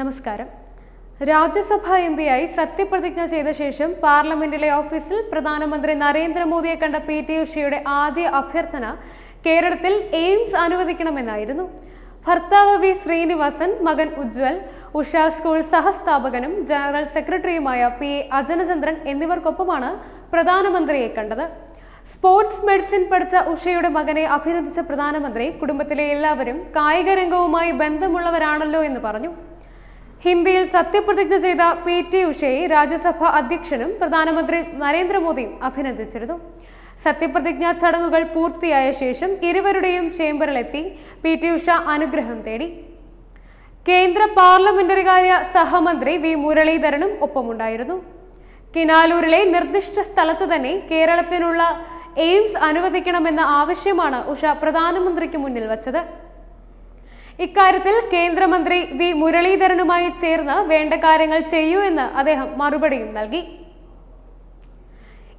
നമസ്കാരം രാജ്യസഭ എം ആയി സത്യപ്രതിജ്ഞ ചെയ്ത ശേഷം പാർലമെന്റിലെ ഓഫീസിൽ പ്രധാനമന്ത്രി നരേന്ദ്രമോദിയെ കണ്ട പി ടി ഉഷയുടെ ആദ്യ അഭ്യർത്ഥന കേരളത്തിൽ എയിംസ് അനുവദിക്കണമെന്നായിരുന്നു ഭർത്താവ് വി ശ്രീനിവാസൻ മകൻ ഉജ്വൽ ഉഷ സ്കൂൾ സഹസ്ഥാപകനും ജനറൽ സെക്രട്ടറിയുമായ പി എ അജനചന്ദ്രൻ എന്നിവർക്കൊപ്പമാണ് പ്രധാനമന്ത്രിയെ കണ്ടത് സ്പോർട്സ് മെഡിസിൻ പഠിച്ച ഉഷയുടെ മകനെ അഭിനന്ദിച്ച പ്രധാനമന്ത്രി കുടുംബത്തിലെ എല്ലാവരും കായിക രംഗവുമായി ബന്ധമുള്ളവരാണല്ലോ എന്ന് പറഞ്ഞു ഹിന്ദിയിൽ സത്യപ്രതിജ്ഞ ചെയ്ത പി ടി ഉഷയെ രാജ്യസഭ അധ്യക്ഷനും പ്രധാനമന്ത്രി നരേന്ദ്രമോദിയും അഭിനന്ദിച്ചിരുന്നു സത്യപ്രതിജ്ഞാ ചടങ്ങുകൾ പൂർത്തിയായ ശേഷം ഇരുവരുടെയും ചേംബറിലെത്തി പി ടി ഉഷ അനുഗ്രഹം തേടി കേന്ദ്ര പാർലമെന്ററികാര്യ സഹമന്ത്രി വി മുരളീധരനും ഒപ്പമുണ്ടായിരുന്നു കിനാലൂരിലെ നിർദ്ദിഷ്ട സ്ഥലത്ത് തന്നെ കേരളത്തിനുള്ള എയിംസ് അനുവദിക്കണമെന്ന ആവശ്യമാണ് ഉഷ പ്രധാനമന്ത്രിക്ക് മുന്നിൽ വച്ചത് ഇക്കാര്യത്തിൽ കേന്ദ്രമന്ത്രി വി മുരളീധരനുമായി ചേർന്ന് വേണ്ട കാര്യങ്ങൾ ചെയ്യൂ എന്ന് അദ്ദേഹം മറുപടിയും നൽകി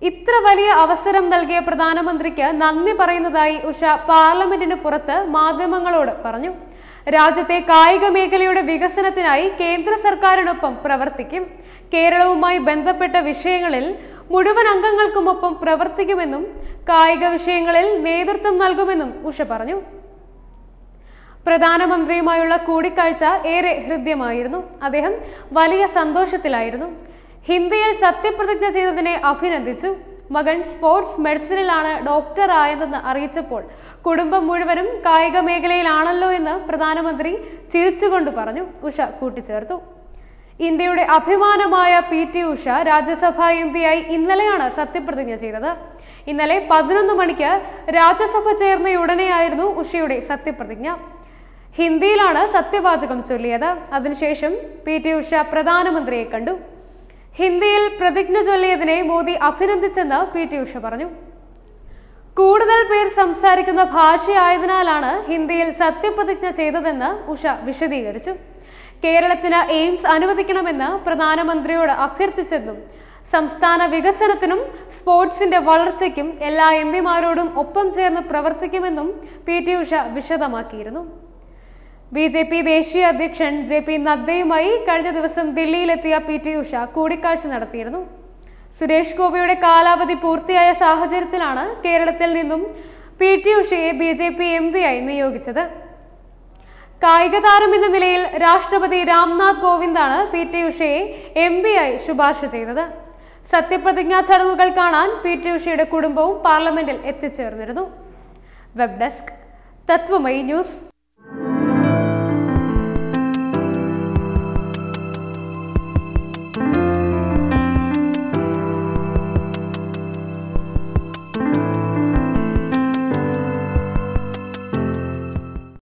ഇത്ര വലിയ അവസരം നൽകിയ പ്രധാനമന്ത്രിക്ക് നന്ദി പറയുന്നതായി ഉഷ പാർലമെന്റിന് പുറത്ത് മാധ്യമങ്ങളോട് പറഞ്ഞു രാജ്യത്തെ കായിക മേഖലയുടെ വികസനത്തിനായി കേന്ദ്ര സർക്കാരിനൊപ്പം പ്രവർത്തിക്കും കേരളവുമായി ബന്ധപ്പെട്ട വിഷയങ്ങളിൽ മുഴുവൻ അംഗങ്ങൾക്കുമൊപ്പം പ്രവർത്തിക്കുമെന്നും കായിക വിഷയങ്ങളിൽ നേതൃത്വം നൽകുമെന്നും ഉഷ പറഞ്ഞു പ്രധാനമന്ത്രിയുമായുള്ള കൂടിക്കാഴ്ച ഏറെ ഹൃദ്യമായിരുന്നു അദ്ദേഹം വലിയ സന്തോഷത്തിലായിരുന്നു ഹിന്ദിയിൽ സത്യപ്രതിജ്ഞ ചെയ്തതിനെ അഭിനന്ദിച്ചു മകൻ സ്പോർട്സ് മെഡിസിനിലാണ് ഡോക്ടർ ആയതെന്ന് അറിയിച്ചപ്പോൾ കുടുംബം മുഴുവനും കായിക മേഖലയിലാണല്ലോ എന്ന് പ്രധാനമന്ത്രി ചിരിച്ചുകൊണ്ട് പറഞ്ഞു ഉഷ കൂട്ടിച്ചേർത്തു ഇന്ത്യയുടെ അഭിമാനമായ P T Usha Rajya Sabha M പിയായി ഇന്നലെയാണ് സത്യപ്രതിജ്ഞ ചെയ്തത് ഇന്നലെ പതിനൊന്ന് മണിക്ക് രാജ്യസഭ ചേർന്നയുടനെയായിരുന്നു ഉഷയുടെ സത്യപ്രതിജ്ഞ ഹിന്ദിയിലാണ് സത്യവാചകം ചൊല്ലിയത് അതിനുശേഷം പി ടി ഉഷ പ്രധാനമന്ത്രിയെ കണ്ടു ഹിന്ദിയിൽ പ്രതിജ്ഞ ചൊല്ലിയതിനെ മോദി അഭിനന്ദിച്ചെന്ന് പി ടി ഉഷ പറഞ്ഞു കൂടുതൽ പേർ സംസാരിക്കുന്ന ഭാഷയായതിനാലാണ് ഹിന്ദിയിൽ സത്യപ്രതിജ്ഞ ചെയ്തതെന്ന് ഉഷ വിശദീകരിച്ചു കേരളത്തിന് എയിംസ് അനുവദിക്കണമെന്ന് പ്രധാനമന്ത്രിയോട് അഭ്യർത്ഥിച്ചെന്നും സംസ്ഥാന വികസനത്തിനും സ്പോർട്സിന്റെ വളർച്ചയ്ക്കും എല്ലാ എം പിമാരോടും ഒപ്പം ചേർന്ന് പ്രവർത്തിക്കുമെന്നും പി ടി ഉഷ വിശദമാക്കിയിരുന്നു ബി ജെ പി ദേശീയ അധ്യക്ഷൻ ജെ പി നദ്ദയുമായി കഴിഞ്ഞ ദിവസം ദില്ലിയിലെത്തിയ പി ടി ഉഷ കൂടിക്കാഴ്ച നടത്തിയിരുന്നു സുരേഷ് ഗോപിയുടെ കാലാവധി പൂർത്തിയായ സാഹചര്യത്തിലാണ് കേരളത്തിൽ നിന്നും പി ടി ഉഷയെ ബി ജെ പി എം പിയായി നിയോഗിച്ചത് കായിക താരം എന്ന നിലയിൽ രാഷ്ട്രപതി രാംനാഥ് കോവിന്ദാണ് പി ടി ഉഷയെ എം ആയി ശുപാർശ ചെയ്തത് സത്യപ്രതിജ്ഞാ ചടങ്ങുകൾ കാണാൻ പി ടി ഉഷയുടെ കുടുംബവും പാർലമെന്റിൽ എത്തിച്ചേർന്നിരുന്നു വെബ് ഡെസ്ക് തത്വമയി ന്യൂസ്